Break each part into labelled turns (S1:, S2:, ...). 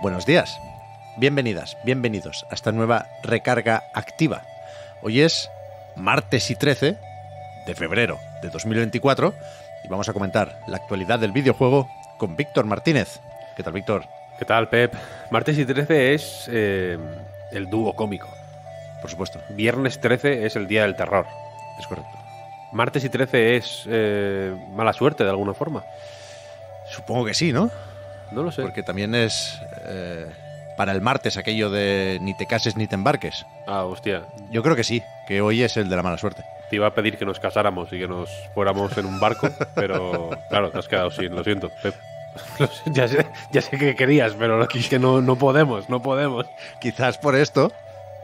S1: Buenos días, bienvenidas, bienvenidos a esta nueva recarga activa. Hoy es martes y 13 de febrero de 2024 y vamos a comentar la actualidad del videojuego con Víctor Martínez. ¿Qué tal, Víctor? ¿Qué tal, Pep? Martes y 13
S2: es eh, el dúo cómico. Por supuesto. Viernes 13 es el día del terror. Es correcto. Martes y 13 es eh, mala suerte de alguna forma.
S1: Supongo que sí, ¿no? No lo sé. Porque también es eh, para el martes, aquello de ni te cases ni te embarques. Ah, hostia. Yo creo que sí, que hoy es el de la mala suerte. Te iba
S2: a pedir que nos casáramos y que nos fuéramos en un barco, pero claro, te has quedado sin, lo siento,
S1: ya, sé, que querías, pero es que no, no podemos, no podemos. Quizás por esto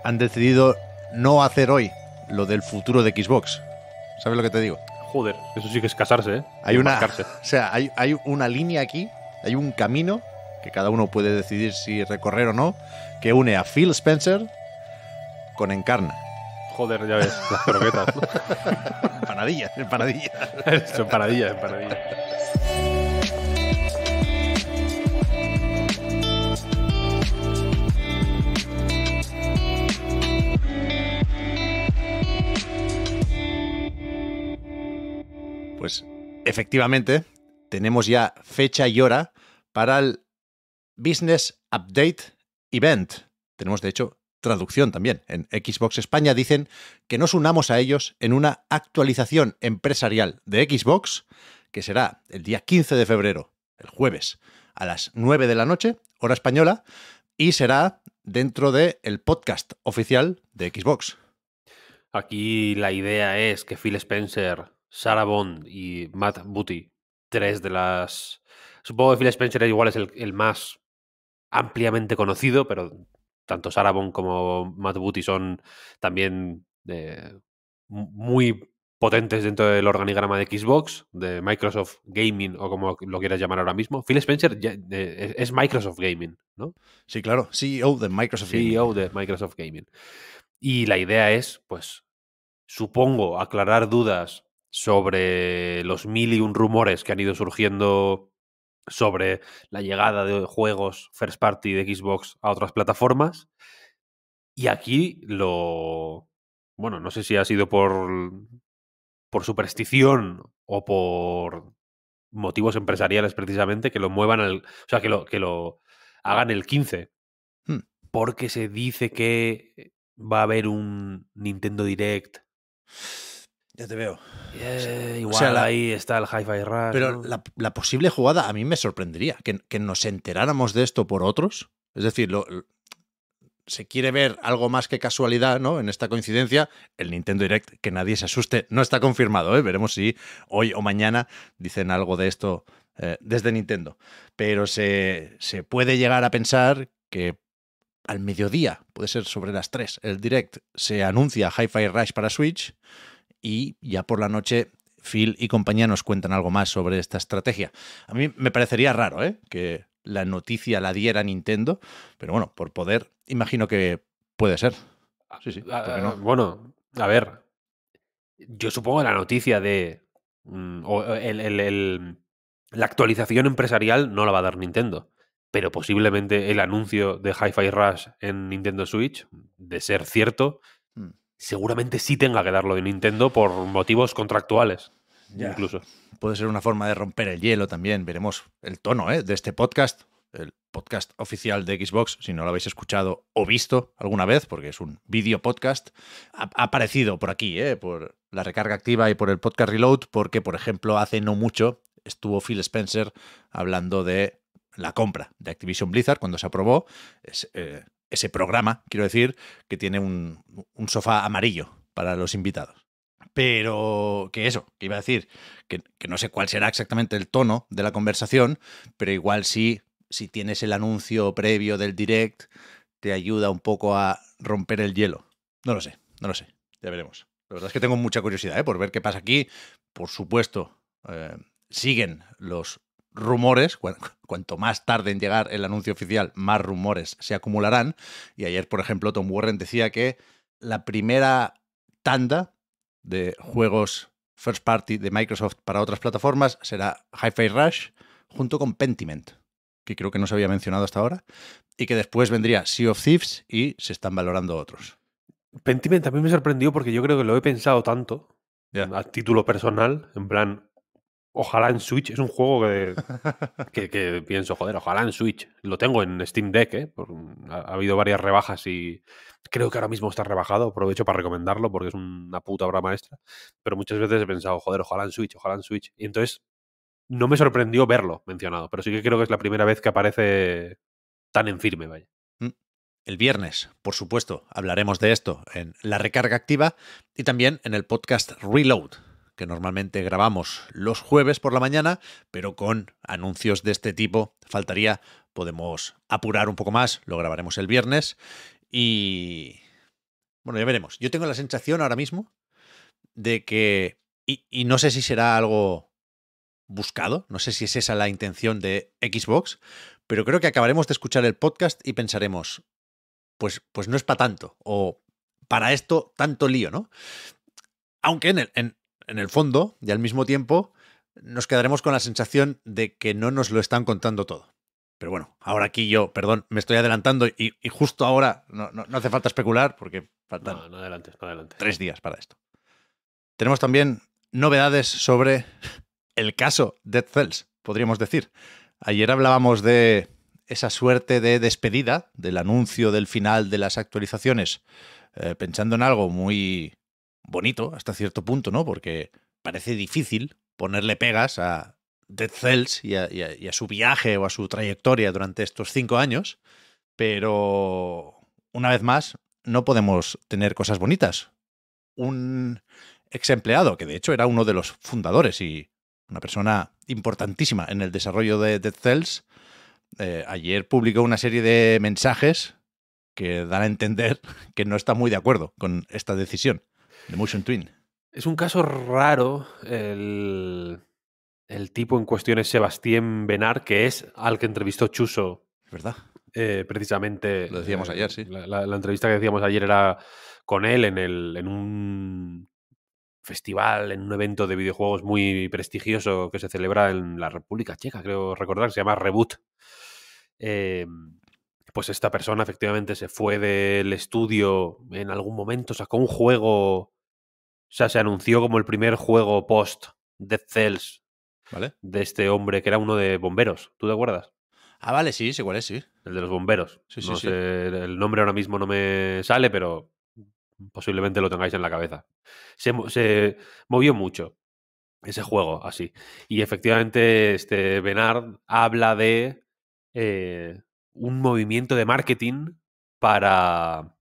S1: han decidido no hacer hoy lo del futuro de Xbox. ¿Sabes lo que te digo? Joder, eso sí que es casarse, ¿eh? Hay una, o sea, hay una línea aquí, hay un camino que cada uno puede decidir si recorrer o no, que une a Phil Spencer con Encarna. Joder, ya ves, las croquetas. empanadillas, empanadillas. empanadillas, empanadillas. Pues efectivamente, tenemos ya fecha y hora para el Business Update Event. Tenemos, de hecho, traducción también. En Xbox España dicen que nos unamos a ellos en una actualización empresarial de Xbox, que será el día 15 de febrero, el jueves, a las 9 de la noche, hora española, y será dentro del el podcast oficial de Xbox. Aquí la
S2: idea es que Phil Spencer, Sarah Bond y Matt Booty, tres de las... Supongo que Phil Spencer igual es el más ampliamente conocido, pero tanto Sarabon como Matt Booty son también eh, muy potentes dentro del organigrama de Xbox, de Microsoft Gaming o como lo quieras llamar ahora mismo. Phil Spencer eh, es Microsoft Gaming, ¿no? Sí, claro, CEO de Microsoft Gaming. CEO de Microsoft Gaming. Y la idea es, pues, supongo, aclarar dudas sobre los mil y un rumores que han ido surgiendo sobre la llegada de juegos first party de Xbox a otras plataformas. Y aquí lo... Bueno, no sé si ha sido por, por superstición o por motivos empresariales precisamente, que lo muevan al... O sea, que lo, que lo hagan el 15. Hmm. Porque se dice que va a haber un Nintendo Direct ya te veo. igual o ahí está el Hi-Fi Rush. Pero
S1: la, posible jugada a mí me sorprendería. Que, nos enteráramos de esto por otros. Es decir, se quiere ver algo más que casualidad, ¿no? En esta coincidencia, el Nintendo Direct, que nadie se asuste, no está confirmado, ¿eh? Veremos si hoy o mañana dicen algo de esto eh, desde Nintendo. Pero se, se puede llegar a pensar que al mediodía, puede ser sobre las 3, el Direct se anuncia Hi-Fi Rush para Switch y ya por la noche Phil y compañía nos cuentan algo más sobre esta estrategia. A mí me parecería raro ¿eh? que la noticia la diera Nintendo, pero bueno, por poder, imagino que puede ser. Sí, sí. Ah, ah, bueno, a ver,
S2: yo supongo la noticia de... Mm, eh, la actualización empresarial no la va a dar Nintendo, pero posiblemente el anuncio de Hi-Fi Rush en Nintendo Switch, de ser cierto, seguramente sí tenga que darlo de Nintendo
S1: por motivos contractuales. Incluso. Puede ser una forma de romper el hielo también. Veremos el tono ¿eh? de este podcast, el podcast oficial de Xbox, si no lo habéis escuchado o visto alguna vez, porque es un video podcast. Ha, aparecido por aquí, ¿eh? por la recarga activa y por el podcast Reload, porque, por ejemplo, hace no mucho estuvo Phil Spencer hablando de la compra de Activision Blizzard cuando se aprobó. Es, eh, ese programa, quiero decir, que tiene un, sofá amarillo para los invitados pero que eso, que iba a decir, que, no sé cuál será exactamente el tono de la conversación, pero igual sí, si tienes el anuncio previo del direct, te ayuda un poco a romper el hielo. No lo sé, no lo sé, ya veremos. La verdad es que tengo mucha curiosidad ¿eh? por ver qué pasa aquí. Por supuesto, eh, siguen los rumores, cuanto más tarde en llegar el anuncio oficial, más rumores se acumularán. Y ayer, por ejemplo, Tom Warren decía que la primera tanda de juegos first party de Microsoft para otras plataformas será Hi-Fi Rush junto con Pentiment, que creo que no se había mencionado hasta ahora, y que después vendría Sea of Thieves y se están valorando otros. Pentiment a mí me sorprendió porque yo creo que lo he pensado
S2: tanto a título personal, en plan, Ojalá en Switch, es un juego que, pienso, joder, ojalá en Switch. Lo tengo en Steam Deck, ¿eh? ha, habido varias rebajas y creo que ahora mismo está rebajado. Aprovecho para recomendarlo porque es una puta obra maestra. Pero muchas veces he pensado, joder, ojalá en Switch, ojalá en Switch. Y entonces no me sorprendió verlo
S1: mencionado, pero sí que creo que es la primera vez que aparece tan en firme, vaya. Mm, el viernes, por supuesto, hablaremos de esto en la recarga activa y también en el podcast Reload que normalmente grabamos los jueves por la mañana, pero con anuncios de este tipo faltaría, podemos apurar un poco más, lo grabaremos el viernes y... Bueno, ya veremos. Yo tengo la sensación ahora mismo de que... y, no sé si será algo buscado, no sé si es esa la intención de Xbox, pero creo que acabaremos de escuchar el podcast y pensaremos, pues, pues no es para tanto, o para esto tanto lío, ¿no? Aunque en, el, en, en el fondo y al mismo tiempo nos quedaremos con la sensación de que no nos lo están contando todo. Pero bueno, ahora aquí yo, perdón, me estoy adelantando y, justo ahora no, hace falta especular porque faltan tres días para esto. Tenemos también novedades sobre el caso Dead Cells, podríamos decir. Ayer hablábamos de esa suerte de despedida, del anuncio del final de las actualizaciones, eh, pensando en algo muy bonito hasta cierto punto, ¿no? Porque parece difícil ponerle pegas a Dead Cells y a, su viaje o a su trayectoria durante estos cinco años, pero una vez más, no podemos tener cosas bonitas. Un ex empleado, que de hecho era uno de los fundadores y una persona importantísima en el desarrollo de Dead Cells, eh, ayer publicó una serie de mensajes que dan a entender que no está muy de acuerdo con esta decisión. Twin. Es un caso raro
S2: el, tipo en cuestión es Sebastián Benar, que es al que entrevistó Chuso. verdad. Eh, precisamente. Lo decíamos eh, ayer, sí. La, entrevista que decíamos ayer era con él en, el, en un festival, en un evento de videojuegos muy prestigioso que se celebra en la República Checa, creo recordar, que se llama Reboot. Eh, pues esta persona efectivamente se fue del estudio en algún momento, sacó un juego o sea, se anunció como el primer juego post death Cells ¿Vale? de este hombre que era uno de bomberos. ¿Tú te acuerdas? Ah, vale, sí, sí, igual es, sí. El de los bomberos. Sí, sí, el nombre ahora mismo no me sale, pero posiblemente lo tengáis en la cabeza. Se, movió mucho ese juego así. Y efectivamente, este Benard habla de eh, un movimiento de marketing para,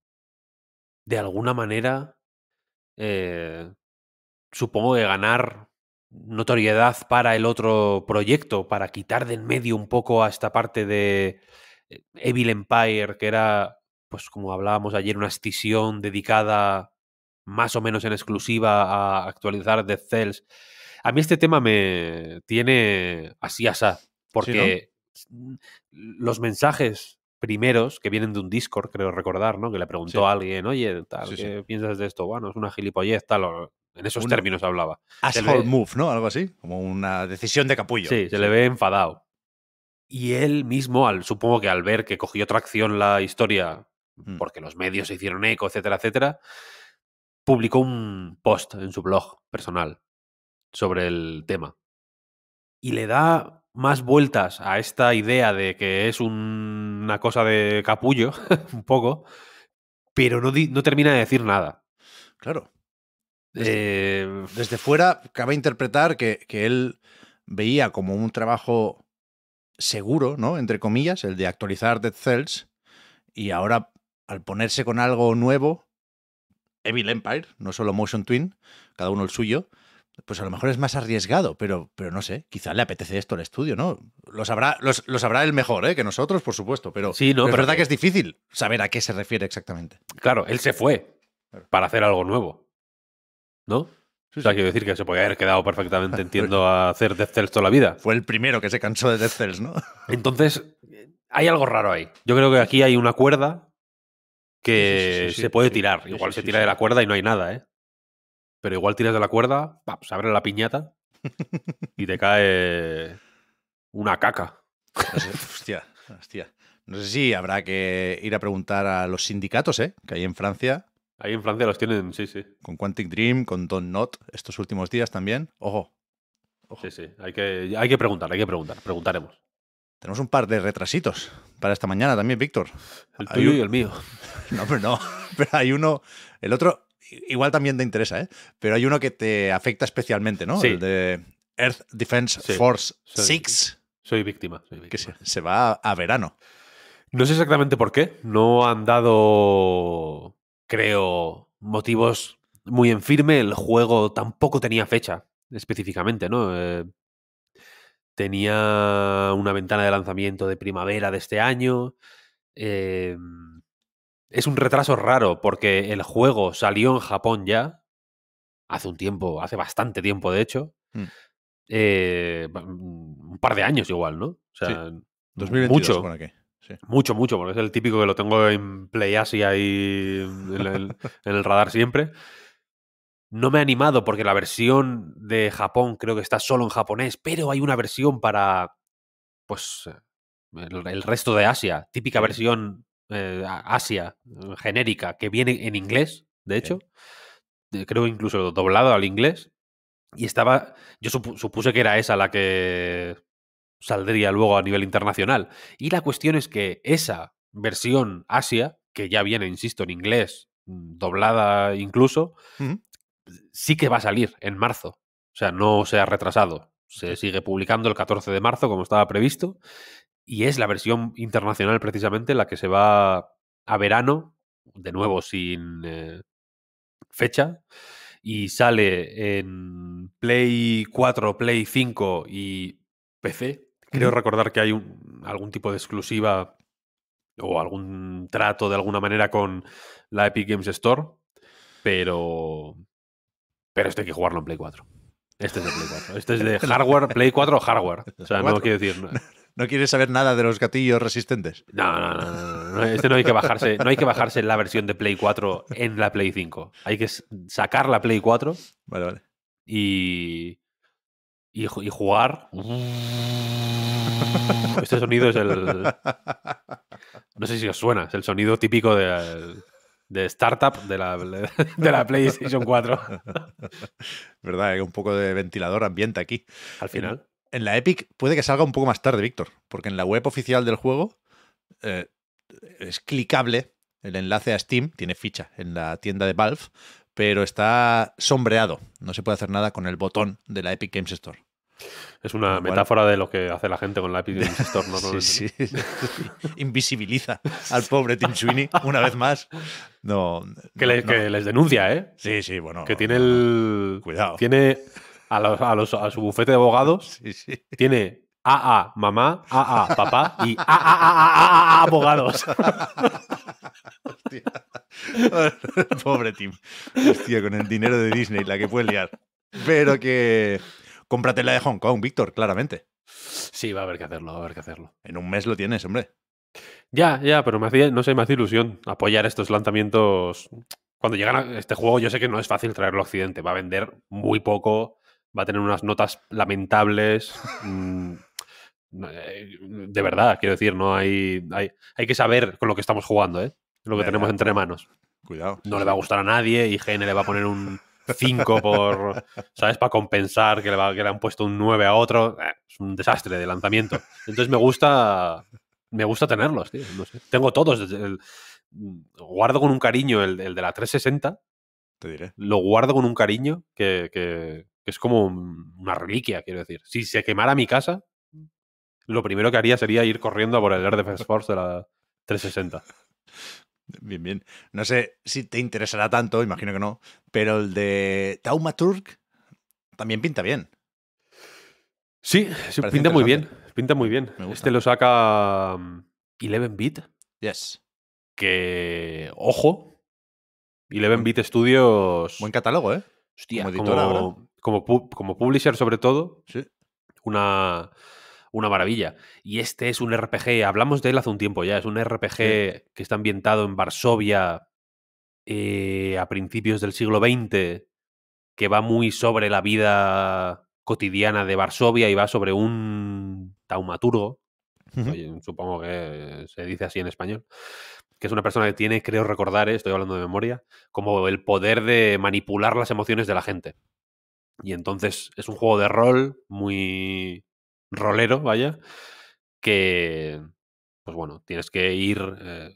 S2: de alguna manera, eh, supongo que ganar notoriedad para el otro proyecto, para quitar de en medio un poco a esta parte de eh, Evil Empire, que era, pues como hablábamos ayer, una escisión dedicada más o menos en exclusiva a actualizar Dead Cells. A mí este tema me tiene así asá, porque mm, los mensajes primeros que vienen de un Discord, creo recordar, ¿no? Que le preguntó a alguien, oye, tal, ¿qué piensas de esto? Bueno, es una gilipollez, tal, o... en esos términos hablaba. Asshole
S1: move, ¿no? Algo así, como una decisión de capullo. Sí, se le ve enfadado.
S2: Y él mismo, al, supongo que al ver que cogió tracción la historia, mm. porque los medios se hicieron eco, etcétera, etcétera, publicó un post en su blog personal sobre el tema. Y le da más vueltas a esta idea de que es una cosa de capullo, un poco,
S1: pero no, termina de decir nada. Claro. Eh, desde, fuera cabe interpretar que, que, él veía como un trabajo seguro, ¿no? Entre comillas, el de actualizar Dead Cells, y ahora al ponerse con algo nuevo, Evil Empire, no solo Motion Twin, cada uno el suyo, pues a lo mejor es más arriesgado, pero, pero no sé, quizá le apetece esto al estudio, ¿no? Lo sabrá, él el mejor ¿eh? que nosotros, por supuesto, pero, sí, no, es verdad que... Eh es difícil saber a qué se refiere exactamente. Claro, él se fue para hacer algo nuevo, ¿no?
S2: O sea, quiero decir que se puede haber quedado perfectamente, entiendo, a hacer Death Cells toda la vida. Fue el primero que se cansó de Death Cells, ¿no? Entonces, hay algo raro ahí. Yo creo que aquí hay una cuerda que se puede tirar. Igual se tira de la cuerda y no hay nada, ¿eh? pero igual tiras
S1: de la cuerda, se abre la piñata y te cae una caca. hostia, hostia. No sé si habrá que ir a preguntar a los sindicatos, ¿eh? Que hay en Francia. Ahí en Francia los tienen, sí, sí. Con Quantic Dream, con Don Not, estos últimos días también. Ojo.
S2: Sí, sí. Hay que, hay que
S1: preguntar, hay que preguntar. Preguntaremos. Tenemos un par de retrasitos para esta mañana también, Víctor. El tuyo y el mío. No, pero no. Pero hay uno. El otro, igual también te interesa, ¿eh? pero hay uno que te afecta especialmente, ¿no? El de Earth Defense Force 6. Soy, víctima. Soy víctima. Que se, va a verano. No sé exactamente por qué. No han
S2: dado, creo, motivos muy en firme. El juego tampoco tenía fecha específicamente, ¿no? Eh, tenía una ventana de lanzamiento de primavera de este año. Eh, es un retraso raro porque el juego salió en Japón ya, hace un tiempo, hace bastante tiempo de hecho, mm. eh, mm, un par de años igual, ¿no? O sea,
S1: mucho.
S2: Mucho, mucho, porque es el típico que lo tengo en Play Asia y en el, radar siempre. No me he animado porque la versión de Japón creo que está solo en japonés, pero hay una versión para, pues, el resto de Asia, típica versión eh, Asia, eh, genérica, que viene en inglés, de hecho, creo incluso doblado al inglés, y estaba, yo supuse que era esa la que saldría luego a nivel internacional. Y la cuestión es que esa versión Asia, que ya viene, insisto, en inglés, mm, doblada incluso, sí que va a salir en marzo. O sea, no se ha retrasado. Se sigue publicando el 14 de marzo, como estaba previsto, y es la versión internacional precisamente la que se va a verano, de nuevo sin eh, fecha, y sale en Play 4, Play 5 y PC. Creo recordar que hay algún tipo de exclusiva o algún trato de alguna manera con la Epic Games Store, pero, pero este hay que jugarlo en Play 4. Este es de Play 4. Este es de hardware, Play 4 hardware. O sea, no quiero decir.
S1: no quieres saber nada de los gatillos resistentes. No, no, no, no, Este no hay que bajarse, no hay que bajarse
S2: la versión de Play 4 en la Play 5. Hay que sacar la Play 4. Vale, vale. Y. Y, jugar. Este sonido es el. No sé si os suena, es el sonido típico
S1: de startup de la, de
S2: la PlayStation
S1: 4. Verdad, hay un poco de ventilador ambiente aquí. Al final en la Epic puede que salga un poco más tarde, Víctor, porque en la web oficial del juego eh, es clicable el enlace a Steam, tiene ficha en la tienda de Valve, pero está sombreado. No se puede hacer nada con el botón de la Epic Games Store. Es una metáfora de lo que hace la gente con la Epic Games Store Sí, Invisibiliza al pobre Tim Sweeney una vez más. No, que, les, que les denuncia, ¿eh? Sí, sí, bueno. Que
S2: tiene el. Cuidado. Tiene a, su bufete de abogados. Sí, Tiene AA
S1: mamá, AA papá y
S2: AA abogados.
S1: Pobre Tim. Hostia, con el dinero de Disney, la que puede liar. Pero que. Cómprate la de Hong Kong, Víctor, claramente. Sí, va a haber que hacerlo, va a haber que hacerlo. En un mes lo tienes, hombre. Ya, ya, pero me hacía, no sé, me hace ilusión
S2: apoyar estos lanzamientos. Cuando llegan a este juego, yo sé que no es fácil traerlo a Occidente, va a vender muy poco va a tener unas notas lamentables. Mm, eh, de verdad, quiero decir, no hay, hay, que saber con lo que estamos jugando, ¿eh? lo que tenemos entre manos. Cuidado. No le va a gustar a nadie, y Gene le va a poner un 5 por, ¿sabes? Para compensar que le, va, que le han puesto un 9 a otro. Eh, es un desastre de lanzamiento. Entonces me gusta, me gusta tenerlos, tío. Tengo todos. guardo con un cariño el, de la 360. Te diré. Lo guardo con un cariño que que es como una reliquia, quiero decir. Si se quemara mi casa, mm.
S1: lo primero que haría sería ir corriendo a por el Air Defense Force de la 360. Bien, bien. No sé si te interesará tanto, imagino que no, pero el de Taumaturg también pinta bien. Sí, pinta muy bien. Pinta
S2: muy bien. Este lo saca 11-bit. Mm, yes. Que, ojo, 11-bit Studios. Buen catálogo, ¿eh?
S1: Hostia, como
S2: como, como publisher sobre todo, ¿Sí? una, una maravilla. Y este es un RPG, hablamos de él hace un tiempo ya, es un RPG que está ambientado en Varsovia eh, a principios del siglo XX, que va muy sobre la vida cotidiana de Varsovia y va sobre un taumaturgo, supongo que se dice así en español, que es una persona que tiene, creo recordar, eh, estoy hablando de memoria, como el poder de manipular las emociones de la gente. Y entonces es un juego de rol muy rolero, vaya, que, pues bueno, tienes que ir eh,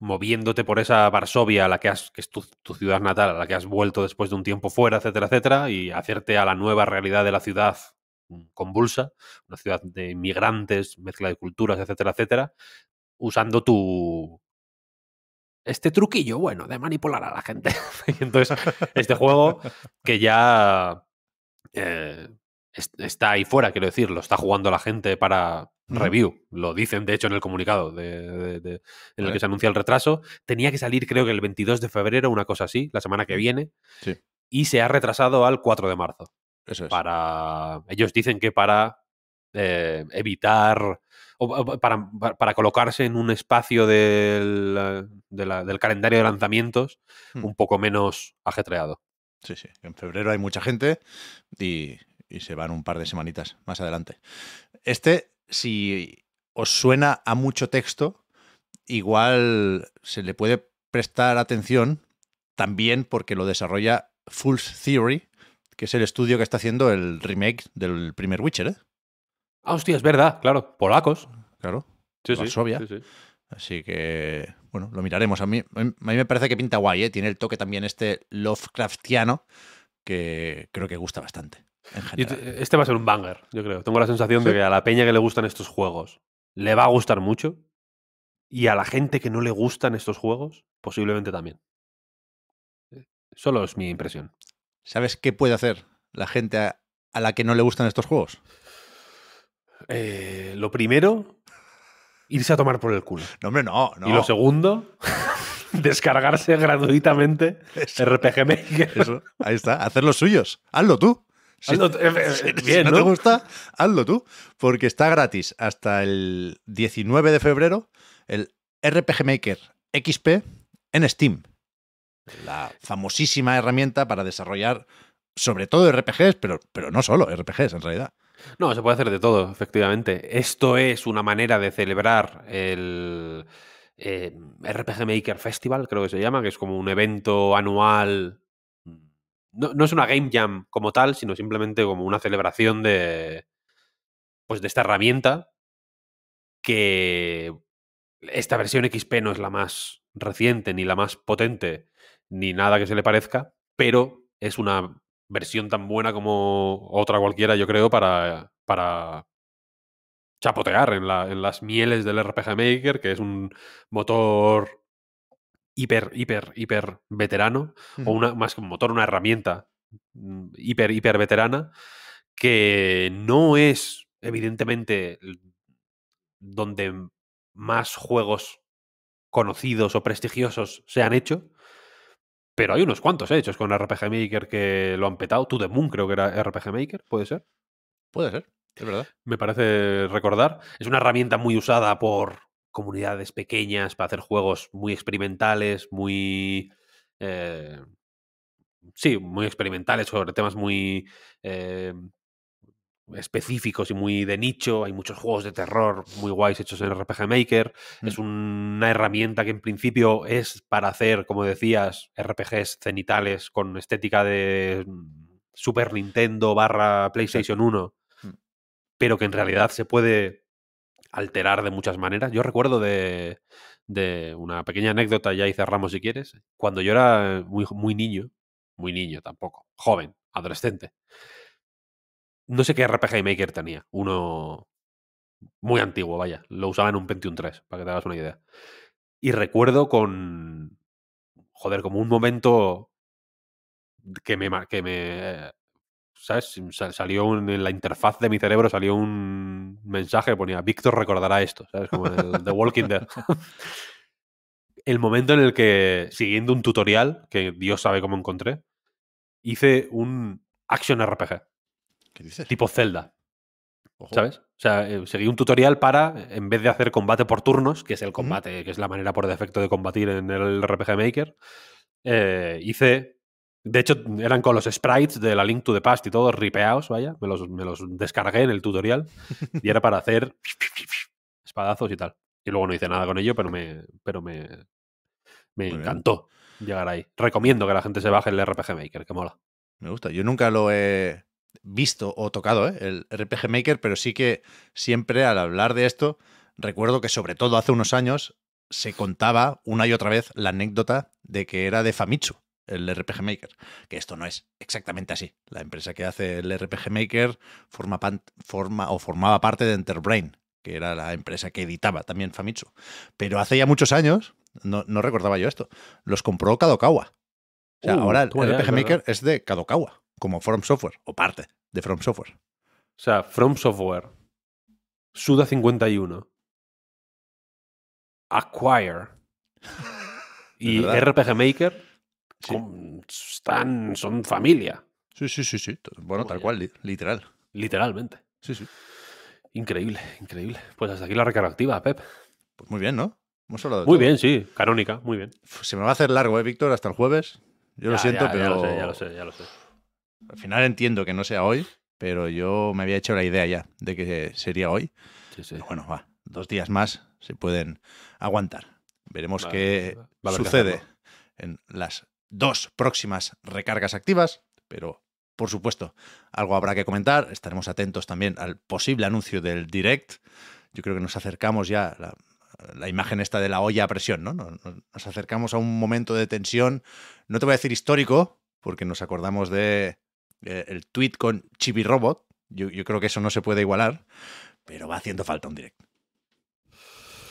S2: moviéndote por esa Varsovia, a la que, has, que es tu, tu, ciudad natal, a la que has vuelto después de un tiempo fuera, etcétera, etcétera, y hacerte a la nueva realidad de la ciudad mm, convulsa, una ciudad de inmigrantes, mezcla de culturas, etcétera, etcétera, usando tu... Este truquillo, bueno, de manipular a la gente. y entonces, este juego que ya eh, está ahí fuera, quiero decir, lo está jugando la gente para review. Lo dicen, de hecho, en el comunicado de, en el que se anuncia el retraso. Tenía que salir, creo que el 22 de febrero, una cosa así, la semana que viene. Y se ha retrasado al 4 de marzo. Para, ellos dicen que para eh, evitar para, colocarse en un espacio del,
S1: calendario de lanzamientos hmm. un poco menos ajetreado. Sí, sí. En febrero hay mucha gente y, se van un par de semanitas más adelante. Este, si os suena a mucho texto, igual se le puede prestar atención también porque lo desarrolla Fool's Theory, que es el estudio que está haciendo el remake del primer Witcher. ¿eh? Ah, hostia, es verdad, claro. Polacos. Claro. Sí, sí, Así que bueno, lo miraremos. A mí, me parece que pinta guay, ¿eh? tiene el toque también este Lovecraftiano que creo que gusta bastante. este va a ser un banger, yo creo. Tengo la sensación de que a la peña que le gustan estos
S2: juegos le va a gustar mucho y a la gente que no le gustan estos juegos
S1: posiblemente también. Eh, solo es mi impresión. ¿Sabes qué puede hacer la gente a, la que no le gustan estos juegos? Eh, lo primero, irse a tomar por el culo. No, hombre, no. Y lo segundo, descargarse gratuitamente RPG Maker. Eso. Ahí está, hacer los suyos. Hazlo tú. Si, eh, eh, bien, no, te gusta, hazlo tú. Porque está gratis hasta el 19 de febrero el RPG Maker XP en Steam. La famosísima herramienta para desarrollar sobre todo RPGs, pero, pero no solo RPGs en realidad.
S2: No, se puede hacer de todo, efectivamente. Esto es una manera de celebrar el eh, RPG Maker Festival, creo que se llama, que es como un evento anual. No, no, es una game jam como tal, sino simplemente como una celebración de. Pues de esta herramienta. Que esta versión XP no es la más reciente, ni la más potente, ni nada que se le parezca, pero es una versión tan buena como otra cualquiera, yo creo, para, chapotear en, la, en las mieles del RPG Maker, que es un motor hiper, hiper, hiper veterano, o más que un motor, una herramienta mm, hiper, hiper veterana, que no es, evidentemente, donde más juegos conocidos o prestigiosos se han hecho, pero hay unos cuantos hechos con RPG Maker que lo han petado. To the Moon creo que era RPG Maker, ¿puede ser? Puede ser, es verdad. Me parece recordar. Es una herramienta muy usada por comunidades pequeñas para hacer juegos muy experimentales, muy... Eh, sí, muy experimentales sobre temas muy eh, específicos y muy de nicho. Hay muchos juegos de terror muy guays hechos en RPG Maker. Mm. Es una herramienta que en principio es para hacer, como decías, RPGs cenitales con estética de Super Nintendo barra PlayStation 1, mm. pero que en realidad se puede alterar de muchas maneras. Yo recuerdo de, una pequeña anécdota, ya hice Ramos si quieres, cuando yo era muy, muy niño, muy niño tampoco, joven, adolescente no sé qué RPG Maker tenía. Uno muy antiguo, vaya. Lo usaba en un Pentium 3, para que te hagas una idea. Y recuerdo con. Joder, como un momento que me. Que me ¿Sabes? Salió en la interfaz de mi cerebro, salió un mensaje que ponía: Víctor recordará esto, ¿sabes? Como el The Walking Dead. el momento en el que, siguiendo un tutorial, que Dios sabe cómo encontré, hice un action RPG. ¿Qué Tipo Zelda. ¿Sabes? O sea, eh, seguí un tutorial para, eh, en vez de hacer combate por turnos, que es el combate, que es la manera por defecto de combatir en el RPG Maker, eh, hice. De hecho, eran con los sprites de la Link to the Past y todos ripeados, vaya. Me los, me los descargué en el tutorial y era para hacer espadazos y tal. Y luego no hice nada con ello, pero me, pero me, me
S1: encantó llegar ahí. Recomiendo que la gente se baje el RPG Maker, que mola. Me gusta. Yo nunca lo he visto o tocado ¿eh? el RPG Maker, pero sí que siempre al hablar de esto, recuerdo que sobre todo hace unos años se contaba una y otra vez la anécdota de que era de Famitsu el RPG Maker, que esto no es exactamente así. La empresa que hace el RPG Maker forma, forma o formaba parte de Enterbrain, que era la empresa que editaba también Famitsu. Pero hace ya muchos años, no, recordaba yo esto, los compró Kadokawa. O sea, uh, ahora el RPG Maker es de Kadokawa como From Software, o parte de From Software. O sea, From Software, Suda
S2: 51, Acquire y RPG Maker están, son familia. Sí, sí, sí, sí. Bueno, tal cual, literal. Literalmente. Sí, sí. Increíble, increíble.
S1: Pues hasta aquí la recarga activa, Pep. Pues muy bien, ¿no? Muy bien, sí. Canónica, muy bien. Se me va a hacer largo, ¿eh, Víctor? Hasta el jueves. Yo lo siento, pero. Ya lo sé, ya lo sé, ya lo sé. Al final entiendo que no sea hoy, pero yo me había hecho la idea ya de que sería hoy. Bueno, va, dos días más se pueden aguantar. Veremos qué sucede en las dos próximas recargas activas, pero por supuesto, algo habrá que comentar. Estaremos atentos también al posible anuncio del direct. Yo creo que nos acercamos ya la, imagen esta de la olla a presión, ¿no? nos acercamos a un momento de tensión, no te voy a decir histórico, porque nos acordamos de eh, el tweet con Chibi Robot. Yo, creo que eso no se puede igualar, pero va haciendo falta un direct.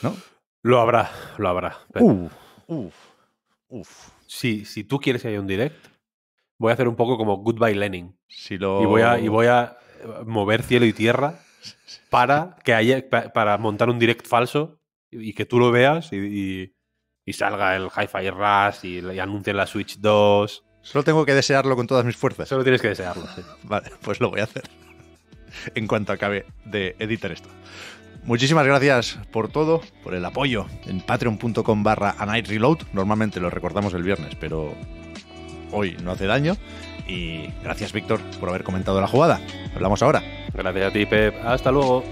S1: ¿No? Lo habrá, lo habrá. Uf, uh, uf,
S2: uf. Si, si tú quieres que haya un direct, voy a hacer un poco como Goodbye Lenin. Si lo... y, voy a, eh, mover cielo y tierra para que haya para montar un direct falso y que tú lo veas y, salga el Hi-Fi
S1: Rush y, y anuncie la Switch 2 Solo tengo que desearlo con todas mis fuerzas. Solo tienes que desearlo. Vale, pues lo voy a hacer en cuanto acabe de editar esto. Muchísimas gracias por todo, por el apoyo en patreon.com barra a night reload. Normalmente lo recordamos el viernes, pero hoy no hace daño. Y gracias, Víctor, por haber comentado la jugada. Hablamos ahora. Gracias a ti, Pep. Hasta luego.